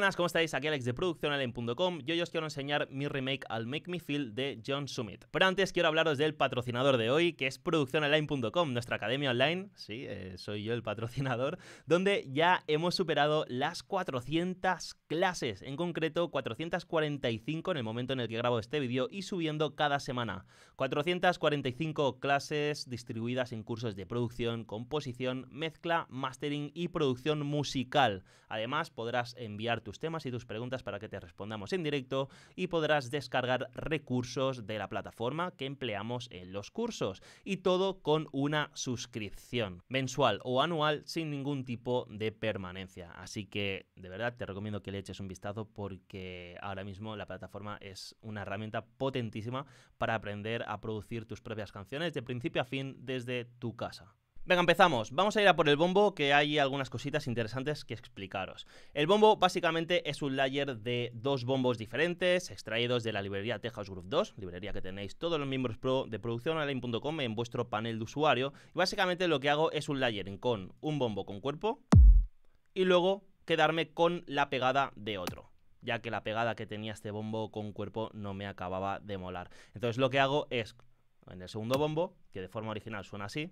buenas, ¿cómo estáis? Aquí Alex de ProduccionAline.com Yo hoy os quiero enseñar mi remake al Make Me Feel de John Summit. Pero antes quiero hablaros del patrocinador de hoy, que es ProduccionAline.com, nuestra academia online, sí, eh, soy yo el patrocinador, donde ya hemos superado las 400 clases, en concreto 445 en el momento en el que grabo este vídeo y subiendo cada semana. 445 clases distribuidas en cursos de producción, composición, mezcla, mastering y producción musical. Además, podrás enviar tus temas y tus preguntas para que te respondamos en directo y podrás descargar recursos de la plataforma que empleamos en los cursos. Y todo con una suscripción mensual o anual sin ningún tipo de permanencia. Así que de verdad te recomiendo que le eches un vistazo porque ahora mismo la plataforma es una herramienta potentísima para aprender a producir tus propias canciones de principio a fin desde tu casa. Venga, empezamos. Vamos a ir a por el bombo, que hay algunas cositas interesantes que explicaros. El bombo básicamente es un layer de dos bombos diferentes, extraídos de la librería Texas Group 2, librería que tenéis todos los miembros pro de online.com en vuestro panel de usuario. Y básicamente lo que hago es un layering con un bombo con cuerpo y luego quedarme con la pegada de otro ya que la pegada que tenía este bombo con cuerpo no me acababa de molar. Entonces lo que hago es, en el segundo bombo, que de forma original suena así,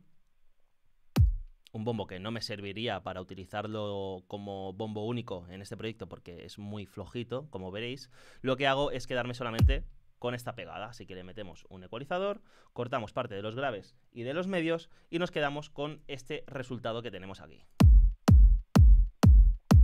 un bombo que no me serviría para utilizarlo como bombo único en este proyecto porque es muy flojito, como veréis, lo que hago es quedarme solamente con esta pegada. Así que le metemos un ecualizador, cortamos parte de los graves y de los medios y nos quedamos con este resultado que tenemos aquí.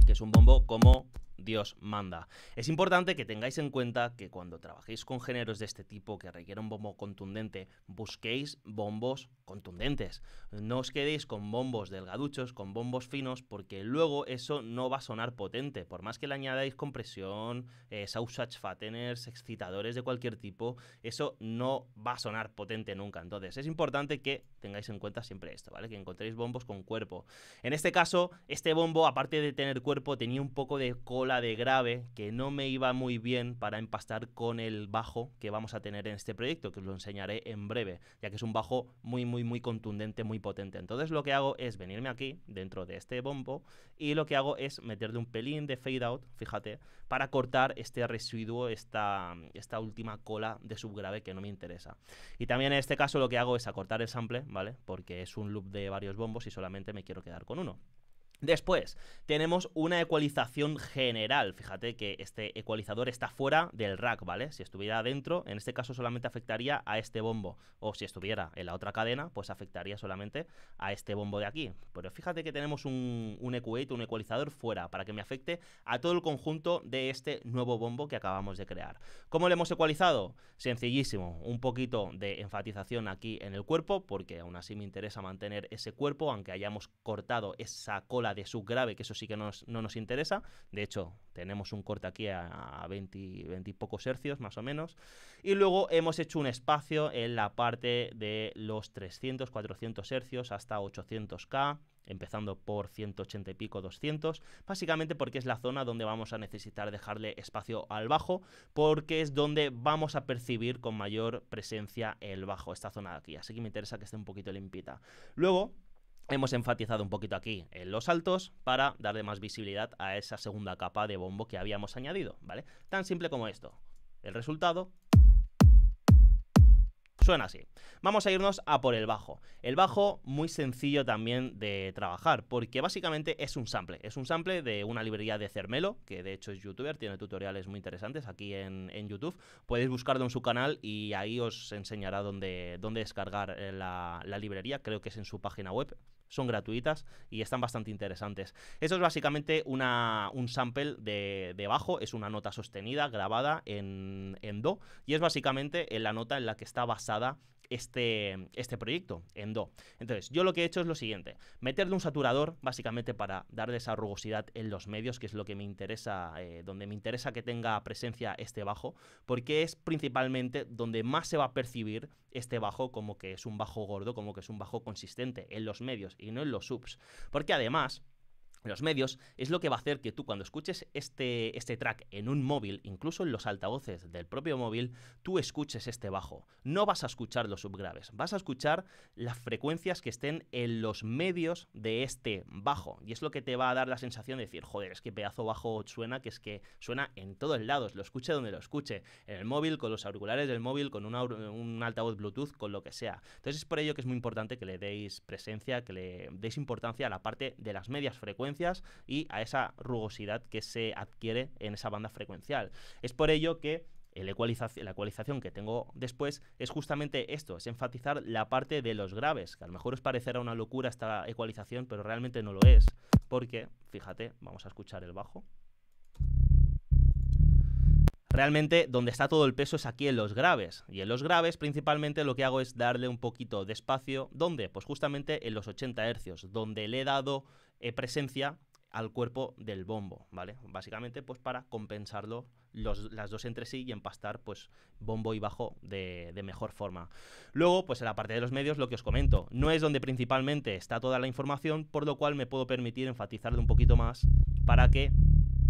Que es un bombo como Dios manda. Es importante que tengáis en cuenta que cuando trabajéis con géneros de este tipo que requieren un bombo contundente, busquéis bombos contundentes. No os quedéis con bombos delgaduchos, con bombos finos, porque luego eso no va a sonar potente. Por más que le añadáis compresión, eh, fatteners, excitadores de cualquier tipo, eso no va a sonar potente nunca. Entonces es importante que tengáis en cuenta siempre esto, ¿vale? Que encontréis bombos con cuerpo. En este caso, este bombo, aparte de tener cuerpo, tenía un poco de cola de grave que no me iba muy bien para empastar con el bajo que vamos a tener en este proyecto, que os lo enseñaré en breve, ya que es un bajo muy, muy, muy contundente, muy potente. Entonces lo que hago es venirme aquí, dentro de este bombo, y lo que hago es meterle un pelín de fade out, fíjate, para cortar este residuo, esta, esta última cola de subgrave que no me interesa. Y también en este caso lo que hago es acortar el sample, ¿vale? Porque es un loop de varios bombos y solamente me quiero quedar con uno. Después tenemos una ecualización general. Fíjate que este ecualizador está fuera del rack, ¿vale? Si estuviera adentro, en este caso solamente afectaría a este bombo. O si estuviera en la otra cadena, pues afectaría solamente a este bombo de aquí. Pero fíjate que tenemos un, un un ecualizador fuera, para que me afecte a todo el conjunto de este nuevo bombo que acabamos de crear. ¿Cómo lo hemos ecualizado? Sencillísimo. Un poquito de enfatización aquí en el cuerpo, porque aún así me interesa mantener ese cuerpo, aunque hayamos cortado esa cola la de subgrave, que eso sí que no nos interesa. De hecho, tenemos un corte aquí a, 20, 20, y pocos hercios, más o menos. Y luego hemos hecho un espacio en la parte de los 300, 400 hercios hasta 800K empezando por 180 y pico 200, básicamente porque es la zona donde vamos a necesitar dejarle espacio al bajo, porque es donde vamos a percibir con mayor presencia el bajo, esta zona de aquí, así que me interesa que esté un poquito limpita. Luego, hemos enfatizado un poquito aquí en los altos para darle más visibilidad a esa segunda capa de bombo que habíamos añadido, ¿vale? Tan simple como esto. El resultado suena así. Vamos a irnos a por el bajo. El bajo muy sencillo también de trabajar, porque básicamente es un sample. Es un sample de una librería de Cermelo, que de hecho es youtuber, tiene tutoriales muy interesantes aquí en, YouTube. Podéis buscarlo en su canal y ahí os enseñará dónde, dónde descargar eh, la librería, creo que es en su página web, son gratuitas y están bastante interesantes. Eso es básicamente una, un sample de, de, bajo, es una nota sostenida grabada en, en, Do y es básicamente en la nota en la que está basada este, este proyecto en Do. Entonces, yo lo que he hecho es lo siguiente, meterle un saturador básicamente para darle esa rugosidad en los medios, que es lo que me interesa, eh, donde me interesa que tenga presencia este bajo, porque es principalmente donde más se va a percibir este bajo como que es un bajo gordo, como que es un bajo consistente en los medios y no en los subs. Porque además, los medios es lo que va a hacer que tú cuando escuches este, este track en un móvil, incluso en los altavoces del propio móvil, tú escuches este bajo. No vas a escuchar los subgraves, vas a escuchar las frecuencias que estén en los medios de este bajo. Y es lo que te va a dar la sensación de decir, joder, es que pedazo bajo suena, que es que suena en todos lados, lo escuche donde lo escuche, en el móvil, con los auriculares del móvil, con un altavoz Bluetooth, con lo que sea. Entonces es por ello que es muy importante que le deis presencia, que le deis importancia a la parte de las medias frecuencias y a esa rugosidad que se adquiere en esa banda frecuencial. Es por ello que la ecualización que tengo después es justamente esto, es enfatizar la parte de los graves, que a lo mejor os parecerá una locura esta ecualización, pero realmente no lo es, porque, fíjate, vamos a escuchar el bajo realmente donde está todo el peso es aquí en los graves. Y en los graves principalmente lo que hago es darle un poquito de espacio. ¿Dónde? Pues justamente en los 80 hercios, donde le he dado eh, presencia al cuerpo del bombo, ¿vale? Básicamente pues para compensarlo las dos entre sí y empastar pues bombo y bajo de, mejor forma. Luego pues en la parte de los medios lo que os comento, no es donde principalmente está toda la información, por lo cual me puedo permitir enfatizarle un poquito más para que,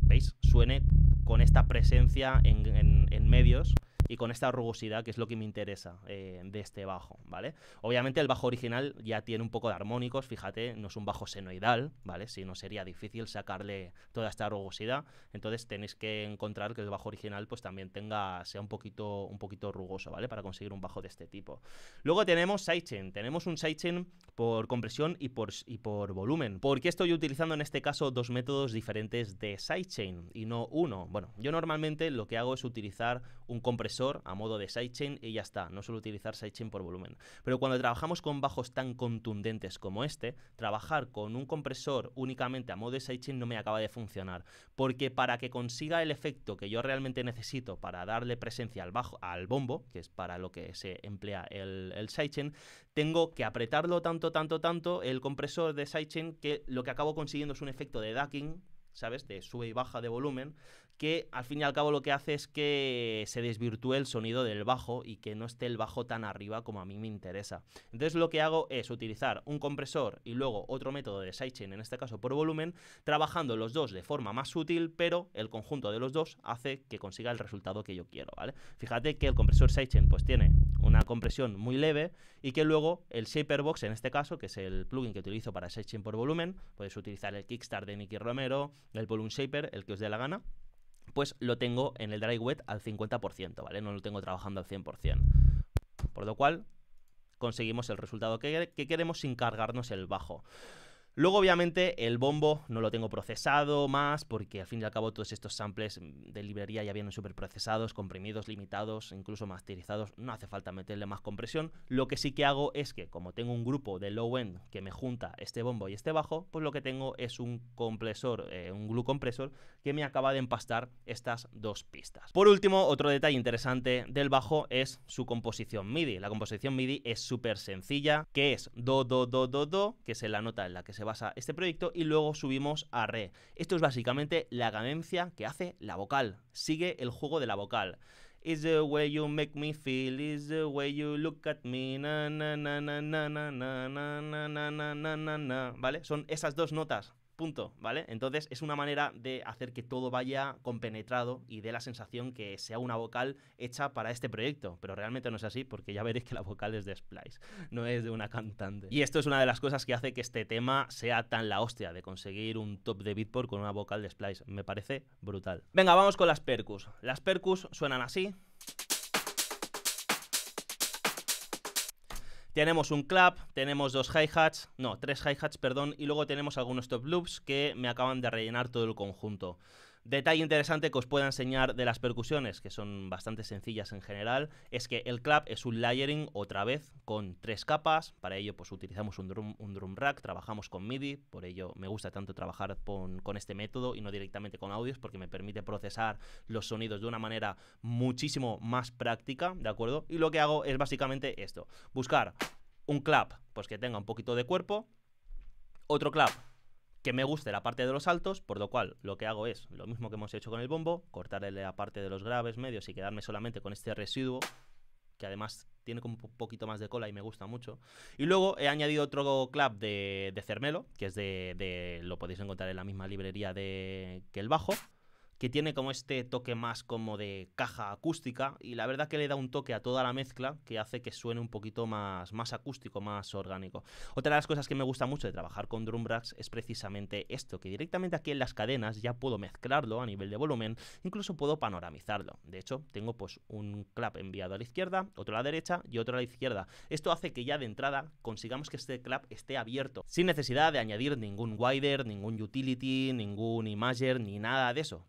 ¿veis? Suene con esta presencia en, en, en medios y con esta rugosidad que es lo que me interesa eh, de este bajo, ¿vale? Obviamente el bajo original ya tiene un poco de armónicos, fíjate, no es un bajo senoidal, ¿vale? Si no sería difícil sacarle toda esta rugosidad, entonces tenéis que encontrar que el bajo original pues también tenga, sea un poquito, un poquito rugoso, ¿vale? Para conseguir un bajo de este tipo. Luego tenemos sidechain, tenemos un sidechain por compresión y por, y por volumen. ¿Por qué estoy utilizando en este caso dos métodos diferentes de sidechain y no uno? Bueno, yo normalmente lo que hago es utilizar un compresor a modo de sidechain y ya está. No suelo utilizar sidechain por volumen. Pero cuando trabajamos con bajos tan contundentes como este, trabajar con un compresor únicamente a modo de sidechain no me acaba de funcionar. Porque para que consiga el efecto que yo realmente necesito para darle presencia al, bajo, al bombo, que es para lo que se emplea el, el sidechain, tengo que apretarlo tanto, tanto, tanto el compresor de sidechain que lo que acabo consiguiendo es un efecto de ducking ¿sabes? De sube y baja de volumen, que al fin y al cabo lo que hace es que se desvirtúe el sonido del bajo y que no esté el bajo tan arriba como a mí me interesa. Entonces lo que hago es utilizar un compresor y luego otro método de sidechain, en este caso por volumen, trabajando los dos de forma más útil pero el conjunto de los dos hace que consiga el resultado que yo quiero, ¿vale? Fíjate que el compresor sidechain pues tiene una compresión muy leve y que luego el Box, en este caso, que es el plugin que utilizo para Setching por volumen, puedes utilizar el Kickstart de Nicky Romero, el Volume Shaper, el que os dé la gana, pues lo tengo en el dry wet al 50%, ¿vale? No lo tengo trabajando al 100%. Por lo cual, conseguimos el resultado que queremos sin cargarnos el bajo. Luego, obviamente, el bombo no lo tengo procesado más, porque al fin y al cabo todos estos samples mm, de librería ya vienen súper procesados, comprimidos, limitados, incluso masterizados. No hace falta meterle más compresión. Lo que sí que hago es que, como tengo un grupo de low-end que me junta este bombo y este bajo, pues lo que tengo es un compresor, eh, un glue compresor, que me acaba de empastar estas dos pistas. Por último, otro detalle interesante del bajo es su composición MIDI. La composición MIDI es súper sencilla, que es do, do, do, do, do, que es la nota en la que se basa este proyecto y luego subimos a re. Esto es básicamente la cadencia que hace la vocal. Sigue el juego de la vocal. is the way you make me feel, the way you look at me, ¿Vale? Son esas dos notas Punto, ¿vale? Entonces es una manera de hacer que todo vaya compenetrado y dé la sensación que sea una vocal hecha para este proyecto, pero realmente no es así porque ya veréis que la vocal es de Splice, no es de una cantante. Y esto es una de las cosas que hace que este tema sea tan la hostia de conseguir un top de Beatport con una vocal de Splice, me parece brutal. Venga, vamos con las percus. Las percus suenan así. Tenemos un clap, tenemos dos hi-hats, no, tres hi-hats, perdón, y luego tenemos algunos top loops que me acaban de rellenar todo el conjunto. Detalle interesante que os pueda enseñar de las percusiones, que son bastante sencillas en general, es que el clap es un layering otra vez con tres capas. Para ello, pues utilizamos un drum, rack, trabajamos con MIDI, por ello me gusta tanto trabajar con, este método y no directamente con audios, porque me permite procesar los sonidos de una manera muchísimo más práctica, ¿de acuerdo? Y lo que hago es básicamente esto: buscar un clap, pues que tenga un poquito de cuerpo, otro clap que me guste la parte de los altos, por lo cual lo que hago es lo mismo que hemos hecho con el bombo, cortarle la parte de los graves medios y quedarme solamente con este residuo, que además tiene como un poquito más de cola y me gusta mucho. Y luego he añadido otro clap de, Cermelo, que es de, de, lo podéis encontrar en la misma librería de, que el bajo, que tiene como este toque más como de caja acústica y la verdad que le da un toque a toda la mezcla que hace que suene un poquito más, más acústico, más orgánico. Otra de las cosas que me gusta mucho de trabajar con drum es precisamente esto, que directamente aquí en las cadenas ya puedo mezclarlo a nivel de volumen, incluso puedo panoramizarlo. De hecho, tengo pues un clap enviado a la izquierda, otro a la derecha y otro a la izquierda. Esto hace que ya de entrada consigamos que este clap esté abierto, sin necesidad de añadir ningún wider, ningún utility, ningún imager, ni nada de eso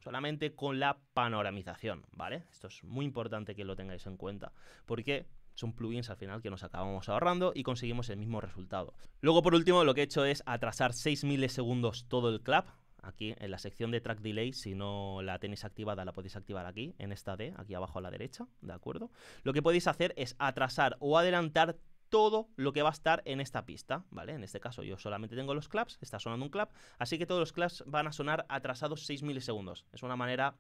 con la panoramización, ¿vale? Esto es muy importante que lo tengáis en cuenta, porque son plugins al final que nos acabamos ahorrando y conseguimos el mismo resultado. Luego, por último, lo que he hecho es atrasar 6 milisegundos todo el clap, aquí en la sección de track delay, si no la tenéis activada, la podéis activar aquí, en esta D, aquí abajo a la derecha, ¿de acuerdo? Lo que podéis hacer es atrasar o adelantar todo lo que va a estar en esta pista, ¿vale? En este caso yo solamente tengo los claps, está sonando un clap, así que todos los claps van a sonar atrasados 6 milisegundos. Es una manera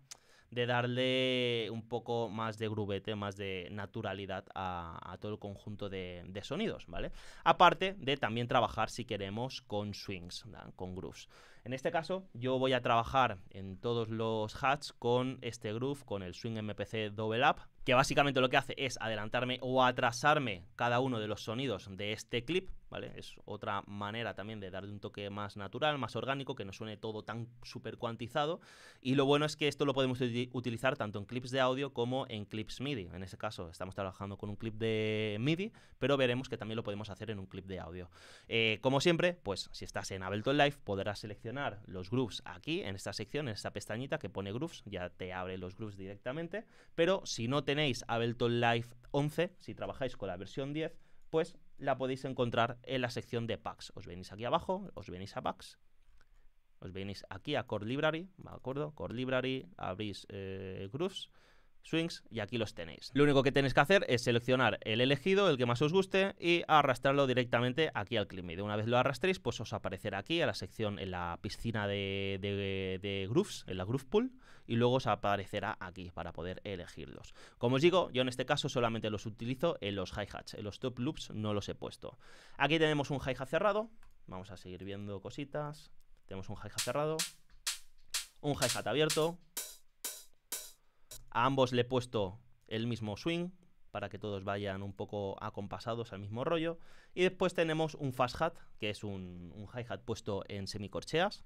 de darle un poco más de grubete, más de naturalidad a, todo el conjunto de, sonidos, ¿vale? Aparte de también trabajar si queremos con swings, con grooves. En este caso, yo voy a trabajar en todos los hats con este groove, con el Swing MPC Double Up, que básicamente lo que hace es adelantarme o atrasarme cada uno de los sonidos de este clip, ¿vale? Es otra manera también de darle un toque más natural, más orgánico, que no suene todo tan super cuantizado. Y lo bueno es que esto lo podemos utilizar tanto en clips de audio como en clips MIDI. En este caso estamos trabajando con un clip de MIDI, pero veremos que también lo podemos hacer en un clip de audio. Eh, como siempre, pues si estás en Ableton Live podrás seleccionar los grooves aquí, en esta sección, en esta pestañita que pone grooves, ya te abre los grooves directamente, pero si no tenéis Ableton Live 11, si trabajáis con la versión 10, pues la podéis encontrar en la sección de packs. Os venís aquí abajo, os venís a packs, os venís aquí a Core Library, me acuerdo? Core Library, abrís eh, grooves, swings y aquí los tenéis. Lo único que tenéis que hacer es seleccionar el elegido, el que más os guste y arrastrarlo directamente aquí al clip de Una vez lo arrastréis, pues os aparecerá aquí a la sección en la piscina de, de, de grooves, en la groove pool y luego os aparecerá aquí para poder elegirlos. Como os digo, yo en este caso solamente los utilizo en los hi-hats, en los top loops no los he puesto. Aquí tenemos un hi-hat cerrado, vamos a seguir viendo cositas. Tenemos un hi-hat cerrado, un hi-hat abierto, a ambos le he puesto el mismo swing para que todos vayan un poco acompasados al mismo rollo. Y después tenemos un fast hat, que es un, hi-hat puesto en semicorcheas,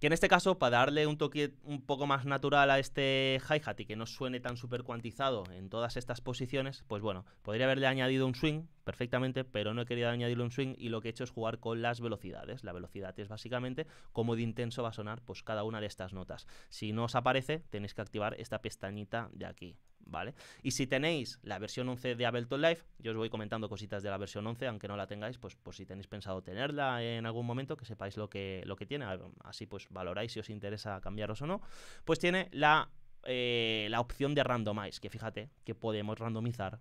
Que en este caso, para darle un toque un poco más natural a este hi-hat y que no suene tan super cuantizado en todas estas posiciones, pues bueno, podría haberle añadido un swing perfectamente, pero no he querido añadirle un swing y lo que he hecho es jugar con las velocidades. La velocidad es básicamente cómo de intenso va a sonar pues, cada una de estas notas. Si no os aparece, tenéis que activar esta pestañita de aquí. Y si tenéis la versión 11 de Ableton Live, yo os voy comentando cositas de la versión 11, aunque no la tengáis, pues por pues si tenéis pensado tenerla en algún momento, que sepáis lo que, lo que tiene, así pues valoráis si os interesa cambiaros o no, pues tiene la, eh, la opción de randomize, que fíjate que podemos randomizar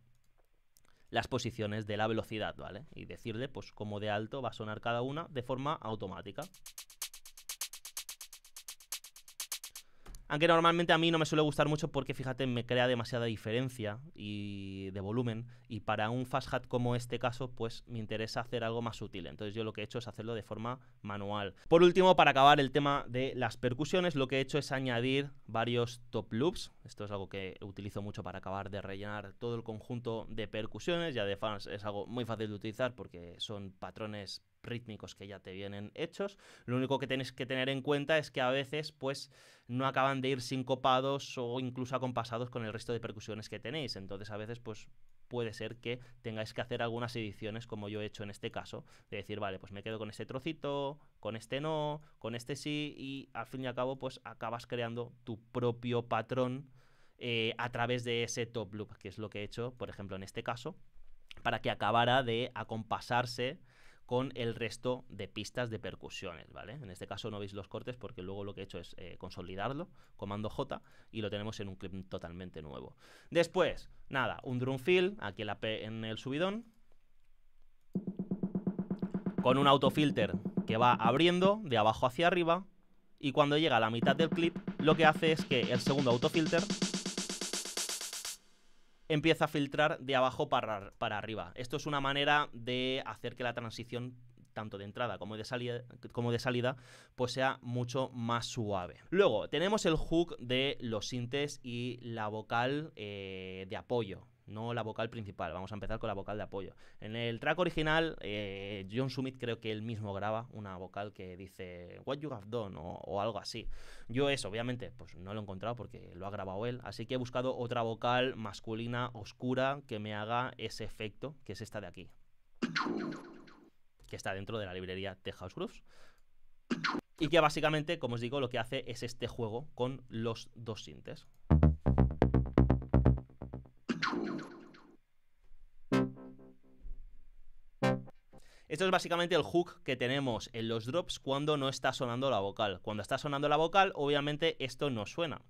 las posiciones de la velocidad, ¿vale? Y decirle pues cómo de alto va a sonar cada una de forma automática. Aunque normalmente a mí no me suele gustar mucho porque, fíjate, me crea demasiada diferencia y de volumen. Y para un fast hat como este caso, pues me interesa hacer algo más sutil. Entonces yo lo que he hecho es hacerlo de forma manual. Por último, para acabar el tema de las percusiones, lo que he hecho es añadir varios top loops. Esto es algo que utilizo mucho para acabar de rellenar todo el conjunto de percusiones. Ya de fans es algo muy fácil de utilizar porque son patrones rítmicos que ya te vienen hechos. Lo único que tienes que tener en cuenta es que a veces pues no acaban de ir sincopados o incluso acompasados con el resto de percusiones que tenéis. Entonces a veces pues puede ser que tengáis que hacer algunas ediciones como yo he hecho en este caso, de decir, vale, pues me quedo con este trocito, con este no, con este sí y al fin y al cabo pues acabas creando tu propio patrón eh, a través de ese top loop, que es lo que he hecho, por ejemplo, en este caso, para que acabara de acompasarse con el resto de pistas de percusiones, ¿vale? En este caso no veis los cortes porque luego lo que he hecho es eh, consolidarlo, comando J, y lo tenemos en un clip totalmente nuevo. Después, nada, un drum fill, aquí la P en el subidón, con un autofilter que va abriendo de abajo hacia arriba, y cuando llega a la mitad del clip, lo que hace es que el segundo autofilter empieza a filtrar de abajo para, para arriba. Esto es una manera de hacer que la transición tanto de entrada como de salida, como de salida pues sea mucho más suave. Luego tenemos el hook de los sintes y la vocal eh, de apoyo no la vocal principal. Vamos a empezar con la vocal de apoyo. En el track original, eh, John Summit creo que él mismo graba una vocal que dice What You Have Done o, o, algo así. Yo eso, obviamente, pues no lo he encontrado porque lo ha grabado él, así que he buscado otra vocal masculina oscura que me haga ese efecto, que es esta de aquí. Que está dentro de la librería The House Grooves. Y que básicamente, como os digo, lo que hace es este juego con los dos sintes. Esto es básicamente el hook que tenemos en los drops cuando no está sonando la vocal. Cuando está sonando la vocal, obviamente esto no suena.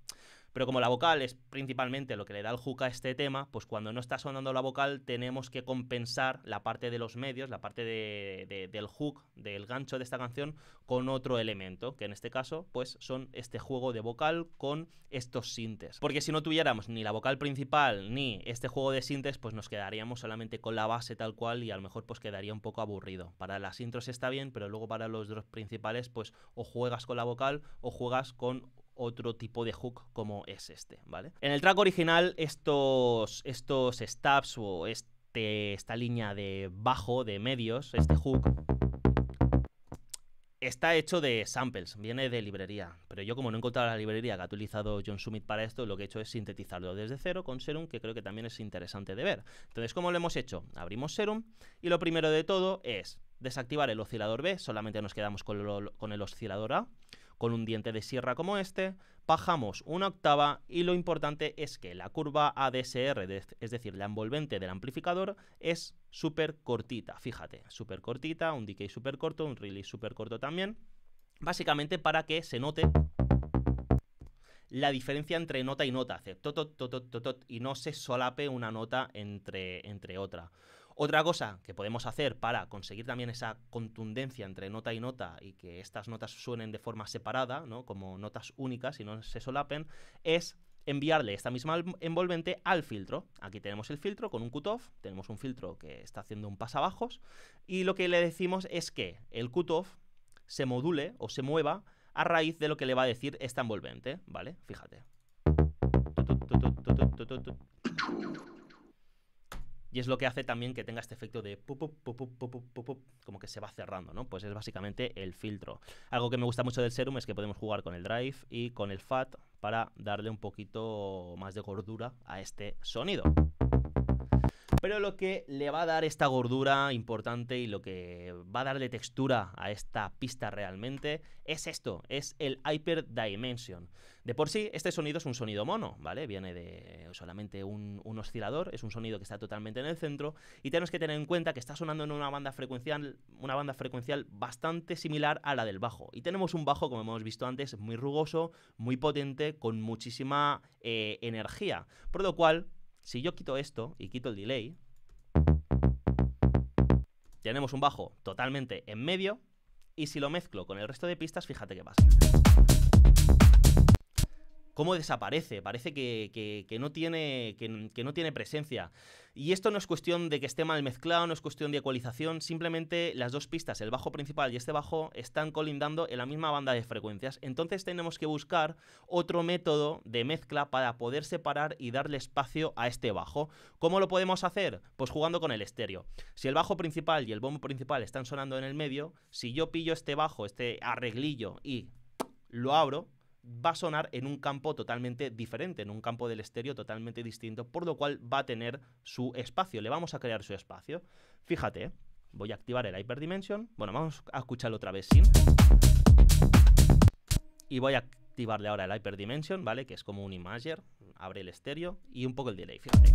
Pero como la vocal es principalmente lo que le da el hook a este tema, pues cuando no está sonando la vocal tenemos que compensar la parte de los medios, la parte de, del hook, del gancho de esta canción, con otro elemento, que en este caso pues son este juego de vocal con estos sintes. Porque si no tuviéramos ni la vocal principal ni este juego de sintes, pues nos quedaríamos solamente con la base tal cual y a lo mejor pues quedaría un poco aburrido. Para las intros está bien, pero luego para los dos principales pues o juegas con la vocal o juegas con otro tipo de hook como es este, ¿vale? En el track original estos, estos stabs o este, esta línea de bajo, de medios, este hook, está hecho de samples, viene de librería. Pero yo, como no he encontrado la librería que ha utilizado John Summit para esto, lo que he hecho es sintetizarlo desde cero con Serum, que creo que también es interesante de ver. Entonces, ¿cómo lo hemos hecho? Abrimos Serum y lo primero de todo es desactivar el oscilador B, solamente nos quedamos con el oscilador A. Con un diente de sierra como este, bajamos una octava y lo importante es que la curva ADSR, es decir, la envolvente del amplificador, es súper cortita. Fíjate, súper cortita, un decay súper corto, un release súper corto también. Básicamente para que se note la diferencia entre nota y nota, y no se solape una nota entre, entre otra. Otra cosa que podemos hacer para conseguir también esa contundencia entre nota y nota y que estas notas suenen de forma separada, ¿no? como notas únicas y no se solapen, es enviarle esta misma envolvente al filtro. Aquí tenemos el filtro con un cutoff, tenemos un filtro que está haciendo un pasabajos y lo que le decimos es que el cutoff se module o se mueva a raíz de lo que le va a decir esta envolvente, ¿vale? Fíjate. Y es lo que hace también que tenga este efecto de pop como que se va cerrando, ¿no? Pues es básicamente el filtro. Algo que me gusta mucho del serum es que podemos jugar con el drive y con el fat para darle un poquito más de gordura a este sonido. Pero lo que le va a dar esta gordura importante y lo que va a darle textura a esta pista realmente es esto, es el Hyper Dimension. De por sí, este sonido es un sonido mono, ¿vale? Viene de solamente un, oscilador, es un sonido que está totalmente en el centro y tenemos que tener en cuenta que está sonando en una banda frecuencial, una banda frecuencial bastante similar a la del bajo. Y tenemos un bajo, como hemos visto antes, muy rugoso, muy potente, con muchísima eh, energía. Por lo cual, si yo quito esto y quito el delay, tenemos un bajo totalmente en medio y si lo mezclo con el resto de pistas, fíjate qué pasa cómo desaparece, parece que, no tiene, no tiene presencia. Y esto no es cuestión de que esté mal mezclado, no es cuestión de ecualización, simplemente las dos pistas, el bajo principal y este bajo, están colindando en la misma banda de frecuencias. Entonces tenemos que buscar otro método de mezcla para poder separar y darle espacio a este bajo. ¿Cómo lo podemos hacer? Pues jugando con el estéreo. Si el bajo principal y el bombo principal están sonando en el medio, si yo pillo este bajo, este arreglillo y lo abro, va a sonar en un campo totalmente diferente, en un campo del estéreo totalmente distinto, por lo cual va a tener su espacio, le vamos a crear su espacio. Fíjate, voy a activar el Hyperdimension, bueno, vamos a escucharlo otra vez sin... Y voy a activarle ahora el Hyperdimension, ¿vale? Que es como un imager, abre el estéreo y un poco el delay, fíjate.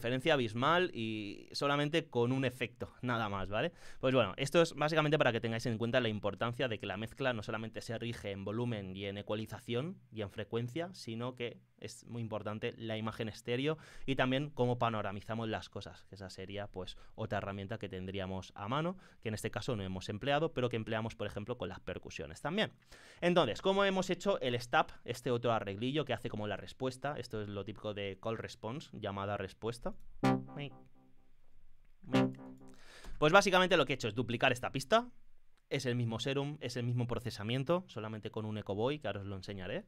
diferencia abismal y solamente con un efecto, nada más, ¿vale? Pues bueno, esto es básicamente para que tengáis en cuenta la importancia de que la mezcla no solamente se rige en volumen y en ecualización y en frecuencia, sino que es muy importante la imagen estéreo y también cómo panoramizamos las cosas, que esa sería pues otra herramienta que tendríamos a mano, que en este caso no hemos empleado, pero que empleamos por ejemplo con las percusiones también. Entonces, ¿cómo hemos hecho el stop, este otro arreglillo que hace como la respuesta? Esto es lo típico de call response, llamada respuesta. Pues básicamente lo que he hecho es duplicar esta pista. Es el mismo serum, es el mismo procesamiento, solamente con un EcoBoy, que ahora os lo enseñaré.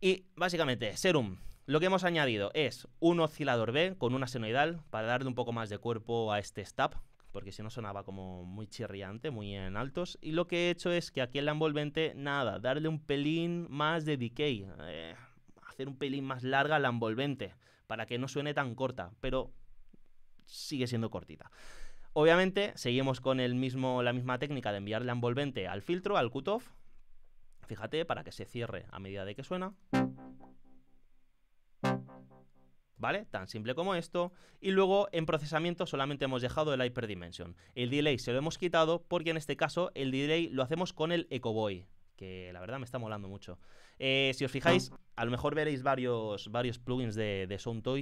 Y básicamente, serum, lo que hemos añadido es un oscilador B con una senoidal para darle un poco más de cuerpo a este stab, porque si no sonaba como muy chirriante, muy en altos. Y lo que he hecho es que aquí en la envolvente, nada, darle un pelín más de decay, eh, hacer un pelín más larga la envolvente para que no suene tan corta, pero sigue siendo cortita. Obviamente seguimos con el mismo, la misma técnica de enviar la envolvente al filtro, al cutoff. Fíjate, para que se cierre a medida de que suena. ¿Vale? Tan simple como esto. Y luego en procesamiento solamente hemos dejado el Hyperdimension. El delay se lo hemos quitado porque en este caso el delay lo hacemos con el Ecoboy que la verdad me está molando mucho. Eh, si os fijáis, a lo mejor veréis varios, varios plugins de, de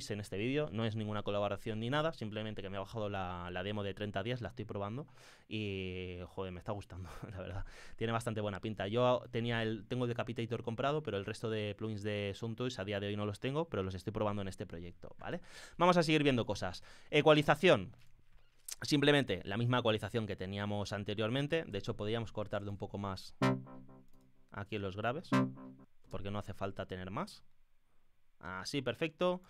en este vídeo. No es ninguna colaboración ni nada, simplemente que me ha bajado la, demo de 30 días, la estoy probando y, joder, me está gustando, la verdad. Tiene bastante buena pinta. Yo tenía el, tengo el Decapitator comprado, pero el resto de plugins de Sound a día de hoy no los tengo, pero los estoy probando en este proyecto, ¿vale? Vamos a seguir viendo cosas. Ecualización. Simplemente la misma ecualización que teníamos anteriormente. De hecho, podríamos cortar de un poco más aquí en los graves, porque no hace falta tener más. Así, perfecto.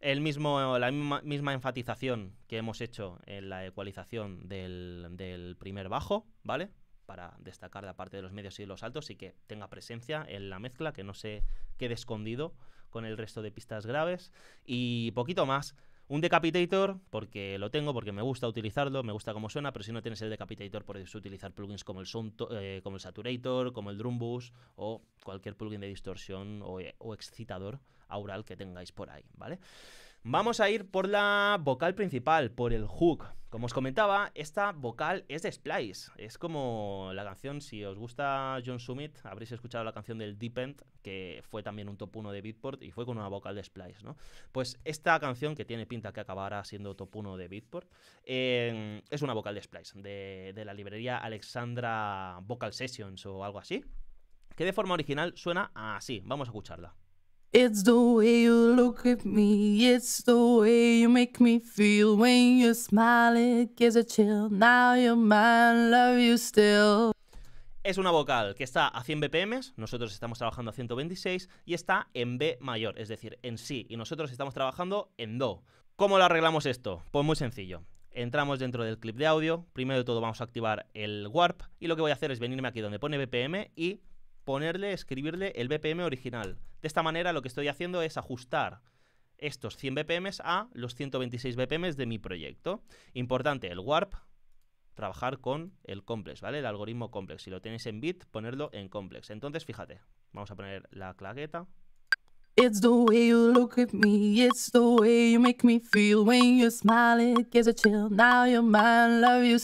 El mismo, la misma, enfatización que hemos hecho en la ecualización del, del, primer bajo, ¿vale? Para destacar la parte de los medios y los altos y que tenga presencia en la mezcla, que no se quede escondido con el resto de pistas graves. Y poquito más. Un Decapitator, porque lo tengo, porque me gusta utilizarlo, me gusta cómo suena, pero si no tienes el Decapitator, puedes utilizar plugins como el, Sound, eh, como el Saturator, como el Drumbus o cualquier plugin de distorsión o, excitador aural que tengáis por ahí, ¿vale? vale Vamos a ir por la vocal principal, por el hook. Como os comentaba, esta vocal es de Splice. Es como la canción, si os gusta John Summit, habréis escuchado la canción del Deep End, que fue también un top 1 de Beatport y fue con una vocal de Splice, ¿no? Pues esta canción, que tiene pinta que acabará siendo top 1 de Beatport, em, es una vocal de Splice, de la librería Alexandra Vocal Sessions o algo así, que de forma original suena así. Vamos a escucharla. It's the way you look at me, it's the way you make me feel when you smile, gives a chill. Now you're mine, love you still. Es una vocal que está a 100 BPM, nosotros estamos trabajando a 126 y está en B mayor, es decir, en Si, y nosotros estamos trabajando en Do. ¿Cómo lo arreglamos esto? Pues muy sencillo. Entramos dentro del clip de audio, primero de todo vamos a activar el warp y lo que voy a hacer es venirme aquí donde pone BPM y ponerle, escribirle el BPM original. De esta manera lo que estoy haciendo es ajustar estos 100 BPMs a los 126 BPMs de mi proyecto. Importante, el warp, trabajar con el complex, ¿vale? El algoritmo complex. Si lo tenéis en bit, ponerlo en complex. Entonces, fíjate, vamos a poner la claqueta. It's you look love you.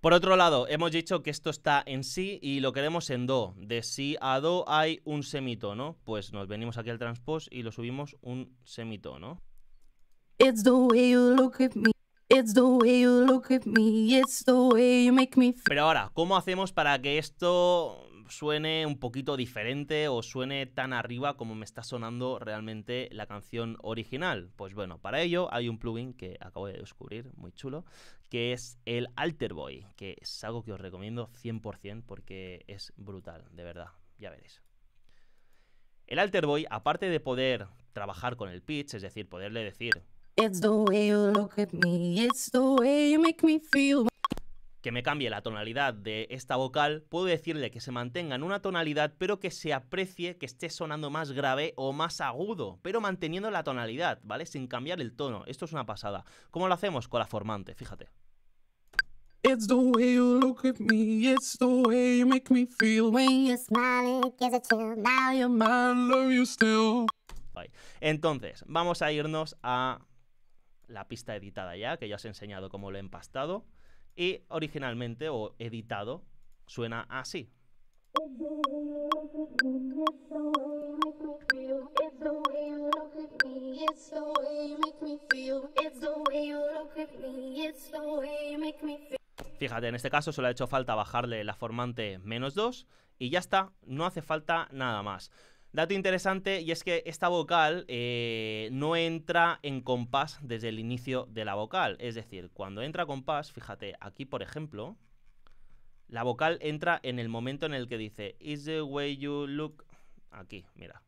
Por otro lado, hemos dicho que esto está en sí y lo queremos en do. De si a do hay un semitono, pues nos venimos aquí al transpose y lo subimos un semitono. Pero ahora, ¿cómo hacemos para que esto suene un poquito diferente o suene tan arriba como me está sonando realmente la canción original. Pues bueno, para ello hay un plugin que acabo de descubrir, muy chulo, que es el Alter Boy, que es algo que os recomiendo 100% porque es brutal, de verdad, ya veréis. El Alter Boy, aparte de poder trabajar con el pitch, es decir, poderle decir que me cambie la tonalidad de esta vocal, puedo decirle que se mantenga en una tonalidad, pero que se aprecie que esté sonando más grave o más agudo, pero manteniendo la tonalidad, ¿vale? Sin cambiar el tono. Esto es una pasada. ¿Cómo lo hacemos? Con la formante, fíjate. Entonces, vamos a irnos a la pista editada ya, que ya os he enseñado cómo lo he empastado y originalmente o editado suena así. Fíjate, en este caso solo ha hecho falta bajarle la formante menos 2 y ya está, no hace falta nada más. Dato interesante y es que esta vocal eh, no entra en compás desde el inicio de la vocal. Es decir, cuando entra compás, fíjate, aquí por ejemplo, la vocal entra en el momento en el que dice Is the way you look. Aquí, mira.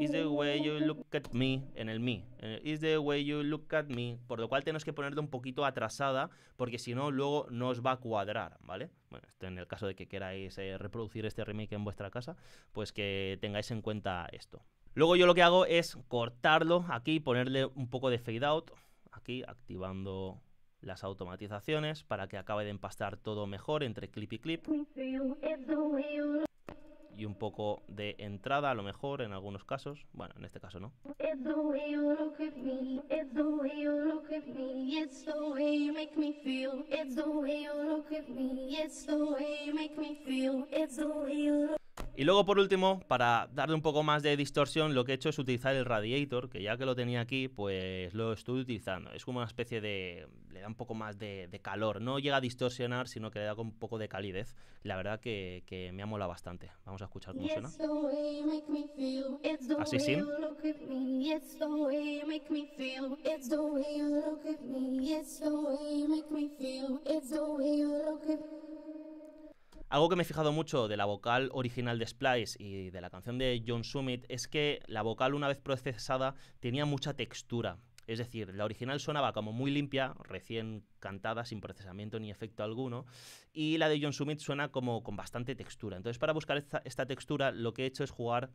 Is the way you look at me, en el me. Eh, is the way you look at me. Por lo cual tenemos que ponerlo un poquito atrasada, porque si no, luego no os va a cuadrar, ¿vale? Bueno, en el caso de que queráis eh, reproducir este remake en vuestra casa, pues que tengáis en cuenta esto. Luego yo lo que hago es cortarlo aquí, ponerle un poco de fade out, aquí activando las automatizaciones para que acabe de empastar todo mejor entre clip y clip y un poco de entrada, a lo mejor en algunos casos. Bueno, en este caso no. Y luego por último, para darle un poco más de distorsión, lo que he hecho es utilizar el radiator, que ya que lo tenía aquí, pues lo estoy utilizando. Es como una especie de... le da un poco más de, calor. No llega a distorsionar, sino que le da un poco de calidez. La verdad que, me ha molado bastante. Vamos a escuchar cómo suena. Así Sí. Algo que me he fijado mucho de la vocal original de Splice y de la canción de John Summit es que la vocal una vez procesada tenía mucha textura. Es decir, la original sonaba como muy limpia, recién cantada, sin procesamiento ni efecto alguno, y la de John Summit suena como con bastante textura. Entonces, para buscar esta, esta textura, lo que he hecho es jugar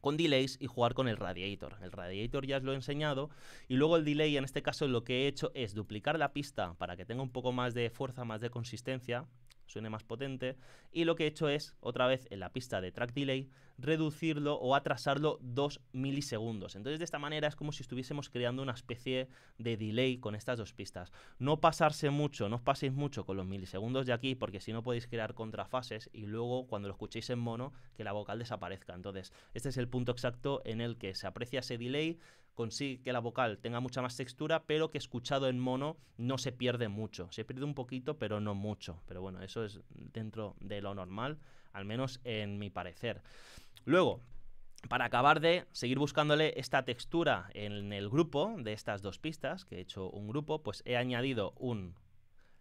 con delays y jugar con el radiator. El radiator ya os lo he enseñado y luego el delay en este caso lo que he hecho es duplicar la pista para que tenga un poco más de fuerza, más de consistencia suene más potente. Y lo que he hecho es, otra vez en la pista de track delay, reducirlo o atrasarlo dos milisegundos. Entonces de esta manera es como si estuviésemos creando una especie de delay con estas dos pistas. No pasarse mucho, no os paséis mucho con los milisegundos de aquí porque si no podéis crear contrafases y luego cuando lo escuchéis en mono que la vocal desaparezca. Entonces este es el punto exacto en el que se aprecia ese delay consigue que la vocal tenga mucha más textura, pero que escuchado en mono no se pierde mucho. Se pierde un poquito, pero no mucho. Pero bueno, eso es dentro de lo normal, al menos en mi parecer. Luego, para acabar de seguir buscándole esta textura en el grupo de estas dos pistas, que he hecho un grupo, pues he añadido un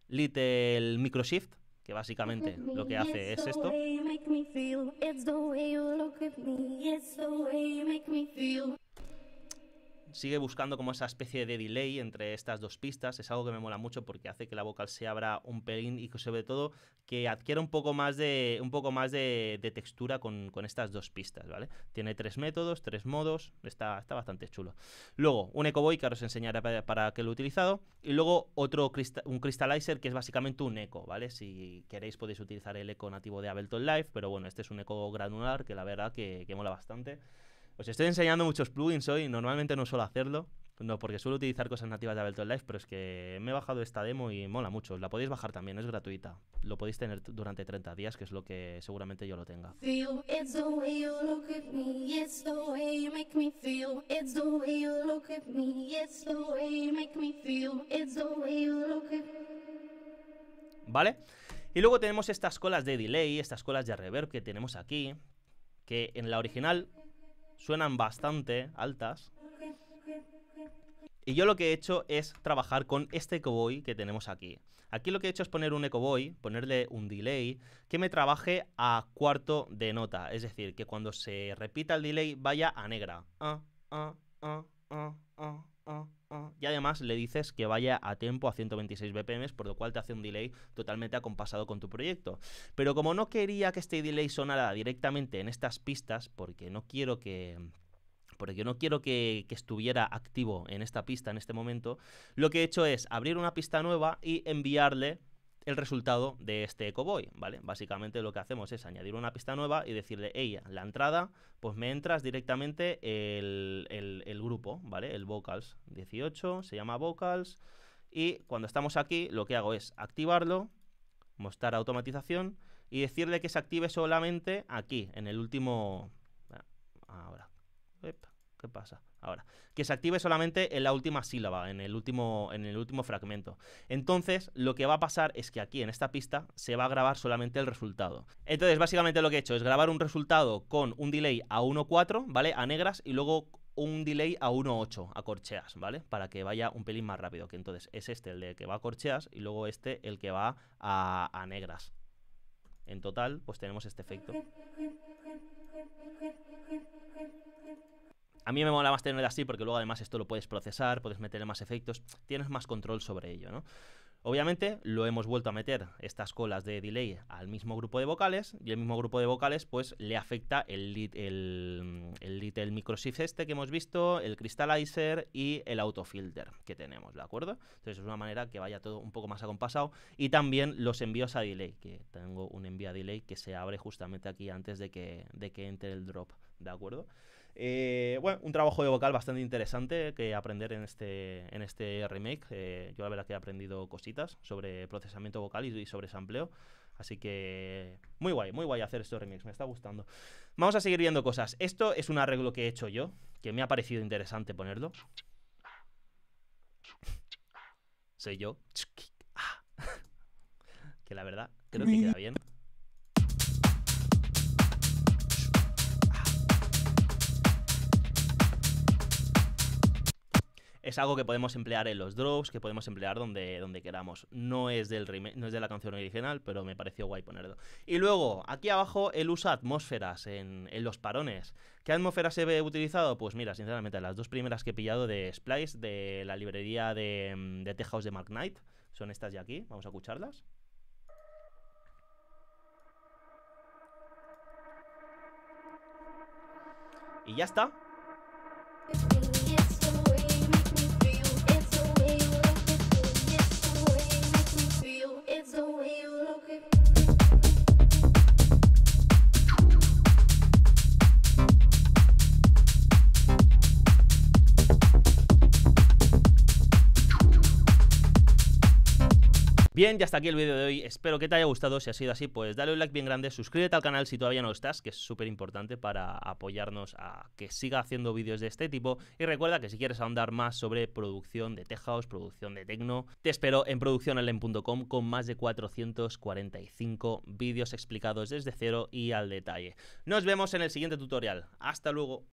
Little Microshift, que básicamente lo que hace es esto sigue buscando como esa especie de delay entre estas dos pistas. Es algo que me mola mucho porque hace que la vocal se abra un pelín y sobre todo que adquiera un poco más de, un poco más de, textura con, estas dos pistas, ¿vale? Tiene tres métodos, tres modos, está, está bastante chulo. Luego, un Echo Boy que ahora os enseñaré para, para que lo he utilizado. Y luego otro un Crystallizer que es básicamente un eco, ¿vale? Si queréis podéis utilizar el eco nativo de Ableton Live, pero bueno, este es un eco granular que la verdad que mola bastante. Os estoy enseñando muchos plugins hoy, normalmente no suelo hacerlo, no, porque suelo utilizar cosas nativas de Ableton Live, pero es que me he bajado esta demo y mola mucho. La podéis bajar también, es gratuita. Lo podéis tener durante 30 días, que es lo que seguramente yo lo tenga. ¿Vale? Y luego tenemos estas colas de delay, estas colas de reverb que tenemos aquí, que en la original suenan bastante altas. Y yo lo que he hecho es trabajar con este ecoboy que tenemos aquí. Aquí lo que he hecho es poner un ecoboy, ponerle un delay, que me trabaje a cuarto de nota. Es decir, que cuando se repita el delay vaya a negra. Ah, ah, ah, y además le dices que vaya a tiempo a 126 BPM, por lo cual te hace un delay totalmente acompasado con tu proyecto. Pero como no quería que este delay sonara directamente en estas pistas, porque no quiero que porque no quiero que, estuviera activo en esta pista en este momento, lo que he hecho es abrir una pista nueva y enviarle el resultado de este ecoboy, ¿vale? Básicamente lo que hacemos es añadir una pista nueva y decirle, ella, la entrada, pues me entras directamente el, grupo, ¿vale? El vocals 18, se llama vocals, y cuando estamos aquí lo que hago es activarlo, mostrar automatización y decirle que se active solamente aquí, en el último... Ah, ahora, ¿Qué pasa? Ahora, que se active solamente en la última sílaba, en el último, en el último fragmento. Entonces, lo que va a pasar es que aquí en esta pista se va a grabar solamente el resultado. Entonces, básicamente lo que he hecho es grabar un resultado con un delay a 1.4, ¿vale? A negras y luego un delay a 1.8 a corcheas, ¿vale? Para que vaya un pelín más rápido. Que entonces es este el de que va a corcheas y luego este el que va a, a negras. En total, pues tenemos este efecto a mí me mola más tenerlo así porque luego además esto lo puedes procesar, puedes meterle más efectos, tienes más control sobre ello, ¿no? Obviamente lo hemos vuelto a meter estas colas de delay al mismo grupo de vocales y el mismo grupo de vocales pues le afecta el el, el, microshift este que hemos visto, el crystallizer y el autofilter que tenemos, ¿de acuerdo? Entonces es una manera que vaya todo un poco más acompasado y también los envíos a delay, que tengo un envío a delay que se abre justamente aquí antes de que, de que entre el drop, ¿de acuerdo? Eh, bueno, un trabajo de vocal bastante interesante que aprender en este, en este remake. Eh, yo la verdad que he aprendido cositas sobre procesamiento vocal y, sobre sampleo. Así que muy guay, muy guay hacer estos remix, me está gustando. Vamos a seguir viendo cosas. Esto es un arreglo que he hecho yo, que me ha parecido interesante ponerlo. Soy yo. Ah. que la verdad, creo que queda bien. es algo que podemos emplear en los drops, que podemos emplear donde, donde queramos. No es, del no es de la canción original, pero me pareció guay ponerlo. Y luego, aquí abajo, él usa atmósferas en, los parones. ¿Qué atmósferas he utilizado? Pues mira, sinceramente, las dos primeras que he pillado de Splice, de la librería de, mm, de de Mark Knight, son estas de aquí. Vamos a escucharlas. Y ya está. the way. Bien, ya hasta aquí el vídeo de hoy. Espero que te haya gustado. Si ha sido así, pues dale un like bien grande, suscríbete al canal si todavía no lo estás, que es súper importante para apoyarnos a que siga haciendo vídeos de este tipo. Y recuerda que si quieres ahondar más sobre producción de tejados, producción de tecno, te espero en produccionalen.com con más de 445 vídeos explicados desde cero y al detalle. Nos vemos en el siguiente tutorial. Hasta luego.